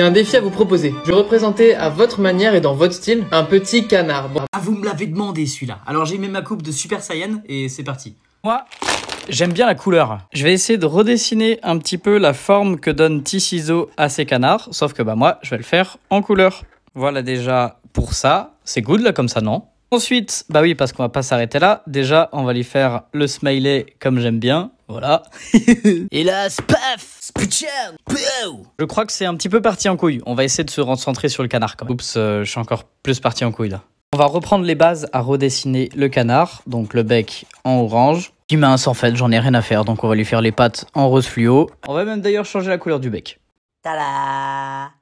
J'ai un défi à vous proposer. Je vais représenter à votre manière et dans votre style un petit canard. Ah, vous me l'avez demandé celui-là. Alors j'ai mis ma coupe de Super Saiyan et c'est parti. Moi, j'aime bien la couleur. Je vais essayer de redessiner un petit peu la forme que donne ciseaux à ses canards, sauf que bah moi, je vais le faire en couleur. Voilà déjà pour ça. C'est good là comme ça, non Ensuite, bah oui, parce qu'on va pas s'arrêter là. Déjà, on va lui faire le smiley comme j'aime bien. Voilà. Et là, spaf Je crois que c'est un petit peu parti en couille. On va essayer de se recentrer sur le canard quand Oups, euh, je suis encore plus parti en couille là. On va reprendre les bases à redessiner le canard, donc le bec en orange. Puis mince en fait, j'en ai rien à faire, donc on va lui faire les pattes en rose fluo. On va même d'ailleurs changer la couleur du bec. Tada